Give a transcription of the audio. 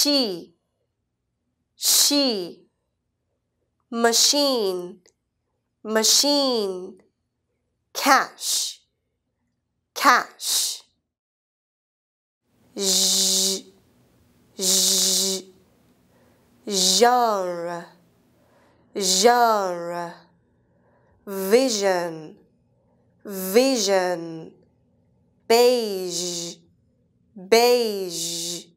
she, she, machine, machine, cash, cash. Z, z, genre, genre, vision, vision, beige, beige